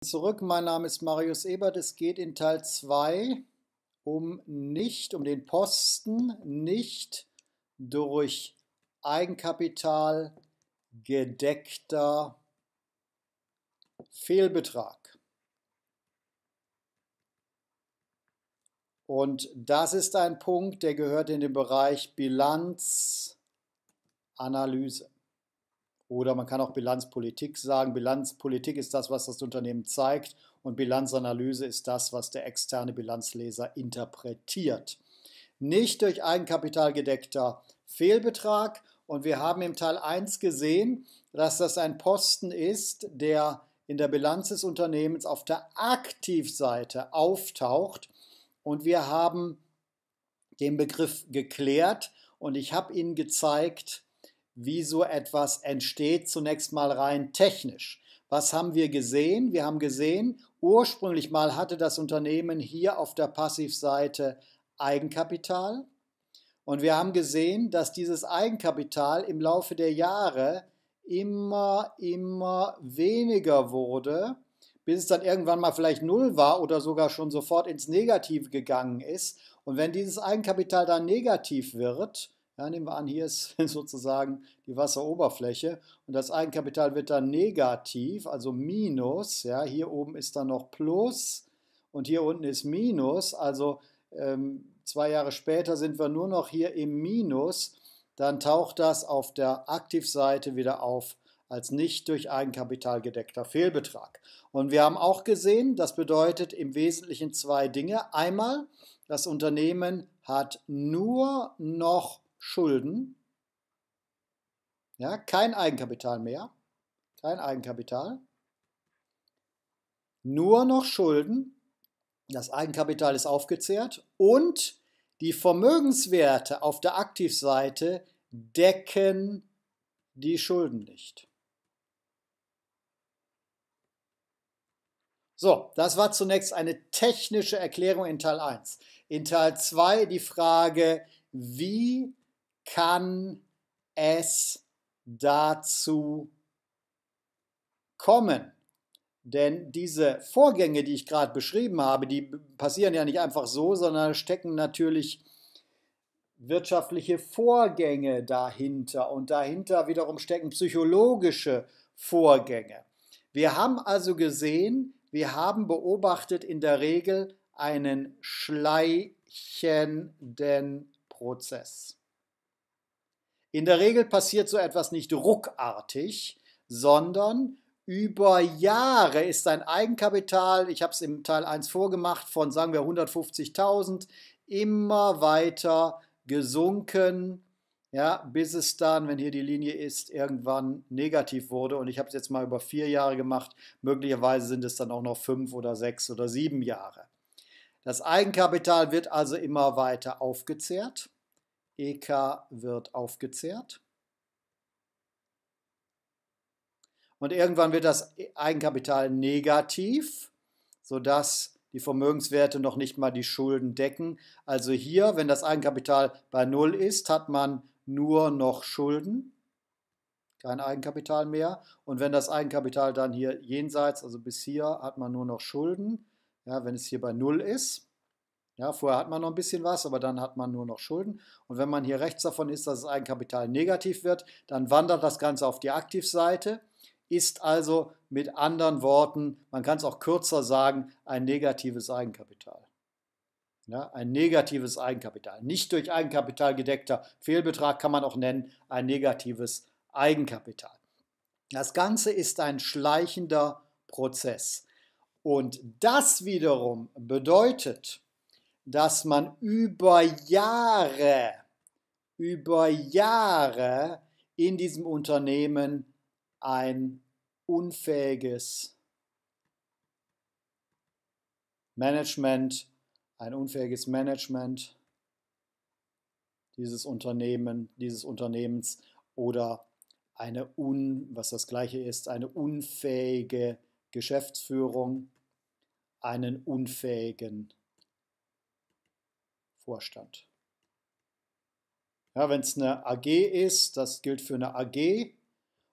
zurück. Mein Name ist Marius Ebert. Es geht in Teil 2 um nicht, um den Posten nicht durch Eigenkapital gedeckter Fehlbetrag. Und das ist ein Punkt, der gehört in den Bereich Bilanzanalyse. Oder man kann auch Bilanzpolitik sagen. Bilanzpolitik ist das, was das Unternehmen zeigt und Bilanzanalyse ist das, was der externe Bilanzleser interpretiert. Nicht durch Eigenkapital gedeckter Fehlbetrag. Und wir haben im Teil 1 gesehen, dass das ein Posten ist, der in der Bilanz des Unternehmens auf der Aktivseite auftaucht. Und wir haben den Begriff geklärt und ich habe Ihnen gezeigt, wie so etwas entsteht, zunächst mal rein technisch. Was haben wir gesehen? Wir haben gesehen, ursprünglich mal hatte das Unternehmen hier auf der Passivseite Eigenkapital. Und wir haben gesehen, dass dieses Eigenkapital im Laufe der Jahre immer, immer weniger wurde, bis es dann irgendwann mal vielleicht null war oder sogar schon sofort ins Negative gegangen ist. Und wenn dieses Eigenkapital dann negativ wird, ja, nehmen wir an, hier ist sozusagen die Wasseroberfläche und das Eigenkapital wird dann negativ, also minus. Ja, hier oben ist dann noch plus und hier unten ist minus. Also ähm, zwei Jahre später sind wir nur noch hier im Minus. Dann taucht das auf der Aktivseite wieder auf als nicht durch Eigenkapital gedeckter Fehlbetrag. Und wir haben auch gesehen, das bedeutet im Wesentlichen zwei Dinge. Einmal, das Unternehmen hat nur noch Schulden. Ja, kein Eigenkapital mehr. Kein Eigenkapital. Nur noch Schulden. Das Eigenkapital ist aufgezehrt und die Vermögenswerte auf der Aktivseite decken die Schulden nicht. So, das war zunächst eine technische Erklärung in Teil 1. In Teil 2 die Frage, wie kann es dazu kommen. Denn diese Vorgänge, die ich gerade beschrieben habe, die passieren ja nicht einfach so, sondern stecken natürlich wirtschaftliche Vorgänge dahinter und dahinter wiederum stecken psychologische Vorgänge. Wir haben also gesehen, wir haben beobachtet in der Regel einen schleichenden Prozess. In der Regel passiert so etwas nicht ruckartig, sondern über Jahre ist sein Eigenkapital, ich habe es im Teil 1 vorgemacht, von sagen wir 150.000 immer weiter gesunken, ja, bis es dann, wenn hier die Linie ist, irgendwann negativ wurde. Und ich habe es jetzt mal über vier Jahre gemacht. Möglicherweise sind es dann auch noch fünf oder sechs oder sieben Jahre. Das Eigenkapital wird also immer weiter aufgezehrt. EK wird aufgezehrt. Und irgendwann wird das Eigenkapital negativ, sodass die Vermögenswerte noch nicht mal die Schulden decken. Also hier, wenn das Eigenkapital bei Null ist, hat man nur noch Schulden, kein Eigenkapital mehr. Und wenn das Eigenkapital dann hier jenseits, also bis hier, hat man nur noch Schulden, ja, wenn es hier bei Null ist. Ja, vorher hat man noch ein bisschen was, aber dann hat man nur noch Schulden. Und wenn man hier rechts davon ist, dass das Eigenkapital negativ wird, dann wandert das Ganze auf die Aktivseite, ist also mit anderen Worten, man kann es auch kürzer sagen, ein negatives Eigenkapital. Ja, ein negatives Eigenkapital. Nicht durch Eigenkapital gedeckter Fehlbetrag kann man auch nennen, ein negatives Eigenkapital. Das Ganze ist ein schleichender Prozess. Und das wiederum bedeutet, dass man über Jahre, über Jahre in diesem Unternehmen ein unfähiges Management, ein unfähiges Management dieses Unternehmen, dieses Unternehmens oder eine un, was das gleiche ist, eine unfähige Geschäftsführung, einen unfähigen Vorstand. Ja, wenn es eine AG ist, das gilt für eine AG.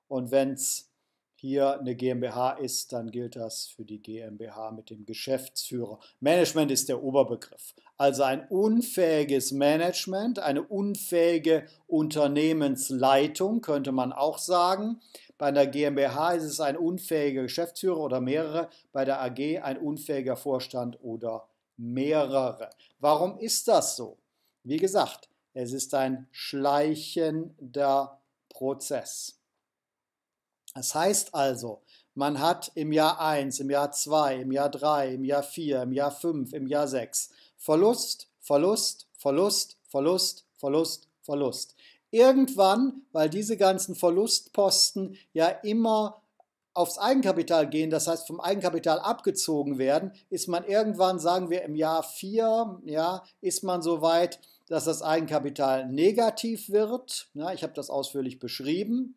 Und wenn es hier eine GmbH ist, dann gilt das für die GmbH mit dem Geschäftsführer. Management ist der Oberbegriff. Also ein unfähiges Management, eine unfähige Unternehmensleitung könnte man auch sagen. Bei einer GmbH ist es ein unfähiger Geschäftsführer oder mehrere, bei der AG ein unfähiger Vorstand oder mehrere. Warum ist das so? Wie gesagt, es ist ein schleichender Prozess. Das heißt also, man hat im Jahr 1, im Jahr 2, im Jahr 3, im Jahr 4, im Jahr 5, im Jahr 6 Verlust, Verlust, Verlust, Verlust, Verlust, Verlust. Irgendwann, weil diese ganzen Verlustposten ja immer aufs Eigenkapital gehen, das heißt vom Eigenkapital abgezogen werden, ist man irgendwann, sagen wir im Jahr 4, ja, ist man so weit, dass das Eigenkapital negativ wird. Ja, ich habe das ausführlich beschrieben.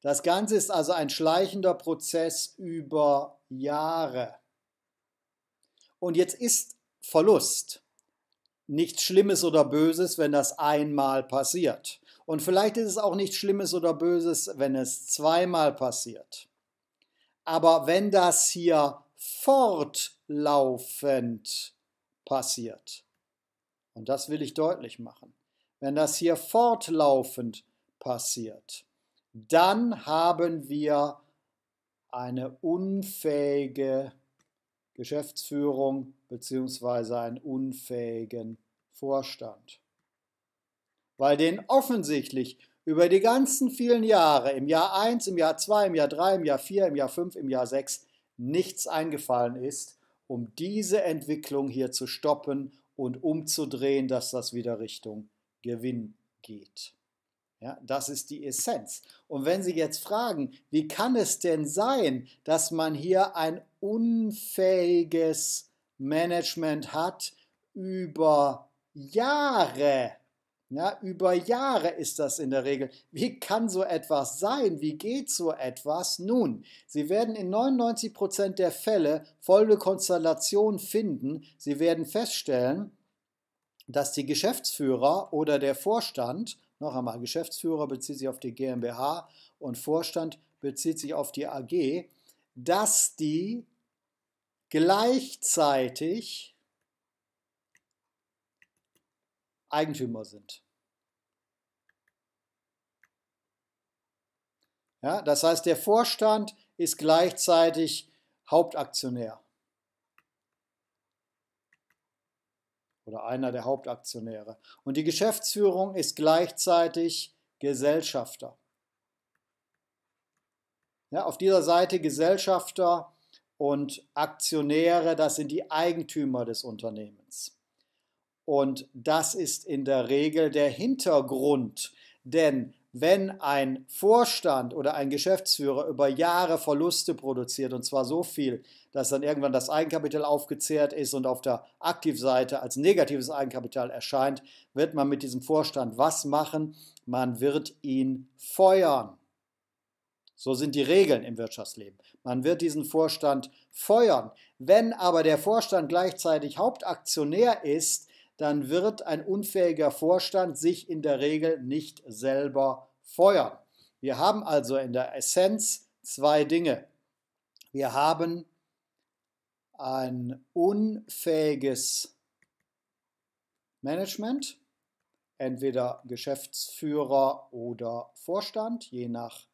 Das Ganze ist also ein schleichender Prozess über Jahre. Und jetzt ist Verlust nichts Schlimmes oder Böses, wenn das einmal passiert. Und vielleicht ist es auch nichts Schlimmes oder Böses, wenn es zweimal passiert. Aber wenn das hier fortlaufend passiert, und das will ich deutlich machen, wenn das hier fortlaufend passiert, dann haben wir eine unfähige Geschäftsführung bzw. einen unfähigen Vorstand. Weil den offensichtlich über die ganzen vielen Jahre, im Jahr 1, im Jahr 2, im Jahr 3, im Jahr 4, im Jahr 5, im Jahr 6, nichts eingefallen ist, um diese Entwicklung hier zu stoppen und umzudrehen, dass das wieder Richtung Gewinn geht. Ja, das ist die Essenz. Und wenn Sie jetzt fragen, wie kann es denn sein, dass man hier ein unfähiges Management hat über Jahre? Ja, über Jahre ist das in der Regel. Wie kann so etwas sein? Wie geht so etwas? Nun, Sie werden in 99% der Fälle folgende Konstellation finden. Sie werden feststellen, dass die Geschäftsführer oder der Vorstand, noch einmal, Geschäftsführer bezieht sich auf die GmbH und Vorstand bezieht sich auf die AG, dass die gleichzeitig Eigentümer sind. Ja, das heißt, der Vorstand ist gleichzeitig Hauptaktionär oder einer der Hauptaktionäre. Und die Geschäftsführung ist gleichzeitig Gesellschafter. Ja, auf dieser Seite Gesellschafter und Aktionäre, das sind die Eigentümer des Unternehmens. Und das ist in der Regel der Hintergrund. Denn wenn ein Vorstand oder ein Geschäftsführer über Jahre Verluste produziert, und zwar so viel, dass dann irgendwann das Eigenkapital aufgezehrt ist und auf der Aktivseite als negatives Eigenkapital erscheint, wird man mit diesem Vorstand was machen? Man wird ihn feuern. So sind die Regeln im Wirtschaftsleben. Man wird diesen Vorstand feuern. Wenn aber der Vorstand gleichzeitig Hauptaktionär ist, dann wird ein unfähiger Vorstand sich in der Regel nicht selber feuern. Wir haben also in der Essenz zwei Dinge. Wir haben ein unfähiges Management, entweder Geschäftsführer oder Vorstand, je nach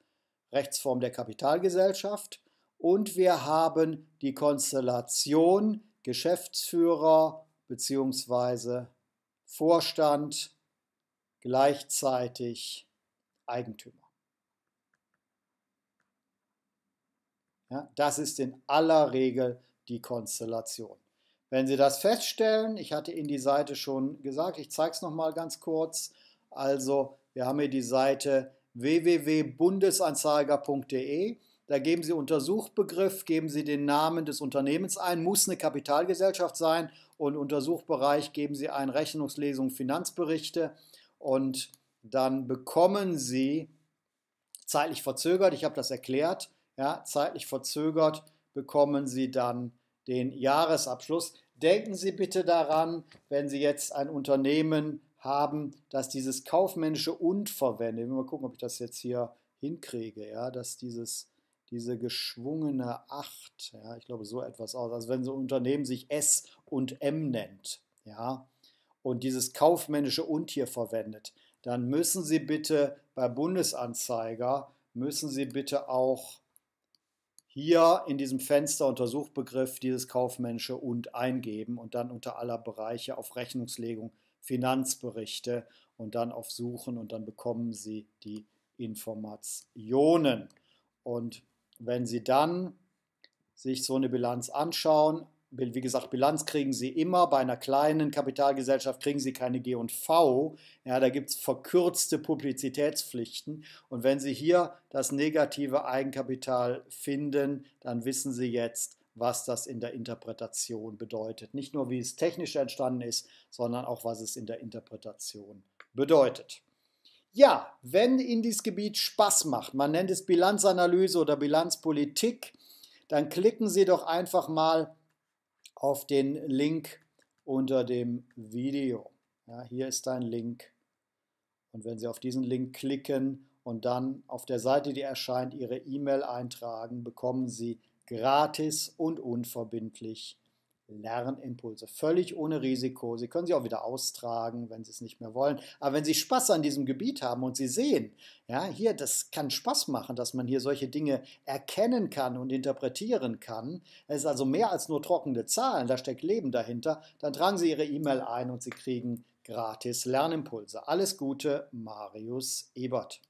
Rechtsform der Kapitalgesellschaft. Und wir haben die Konstellation Geschäftsführer, beziehungsweise Vorstand, gleichzeitig Eigentümer. Ja, das ist in aller Regel die Konstellation. Wenn Sie das feststellen, ich hatte Ihnen die Seite schon gesagt, ich zeige es nochmal ganz kurz. Also, wir haben hier die Seite www.bundesanzeiger.de. Da geben Sie unter Suchbegriff, geben Sie den Namen des Unternehmens ein, muss eine Kapitalgesellschaft sein und unter Suchbereich geben Sie ein Rechnungslesung Finanzberichte und dann bekommen Sie zeitlich verzögert, ich habe das erklärt, ja, zeitlich verzögert bekommen Sie dann den Jahresabschluss. Denken Sie bitte daran, wenn Sie jetzt ein Unternehmen haben, dass dieses kaufmännische und verwendet, mal gucken, ob ich das jetzt hier hinkriege, ja, dass dieses diese geschwungene Acht, ja, ich glaube so etwas aus, also wenn so ein Unternehmen sich S und M nennt, ja, und dieses kaufmännische Und hier verwendet, dann müssen Sie bitte bei Bundesanzeiger, müssen Sie bitte auch hier in diesem Fenster unter Suchbegriff dieses kaufmännische und eingeben und dann unter aller Bereiche auf Rechnungslegung, Finanzberichte und dann auf Suchen und dann bekommen Sie die Informationen. Und wenn Sie dann sich so eine Bilanz anschauen, wie gesagt, Bilanz kriegen Sie immer, bei einer kleinen Kapitalgesellschaft kriegen Sie keine G und V. Ja, da gibt es verkürzte Publizitätspflichten. Und wenn Sie hier das negative Eigenkapital finden, dann wissen Sie jetzt, was das in der Interpretation bedeutet. Nicht nur, wie es technisch entstanden ist, sondern auch, was es in der Interpretation bedeutet. Ja, wenn Ihnen dieses Gebiet Spaß macht, man nennt es Bilanzanalyse oder Bilanzpolitik, dann klicken Sie doch einfach mal auf den Link unter dem Video. Ja, hier ist ein Link. Und wenn Sie auf diesen Link klicken und dann auf der Seite, die erscheint, Ihre E-Mail eintragen, bekommen Sie gratis und unverbindlich Lernimpulse, völlig ohne Risiko. Sie können sie auch wieder austragen, wenn Sie es nicht mehr wollen. Aber wenn Sie Spaß an diesem Gebiet haben und Sie sehen, ja, hier, das kann Spaß machen, dass man hier solche Dinge erkennen kann und interpretieren kann. Es ist also mehr als nur trockene Zahlen, da steckt Leben dahinter. Dann tragen Sie Ihre E-Mail ein und Sie kriegen gratis Lernimpulse. Alles Gute, Marius Ebert.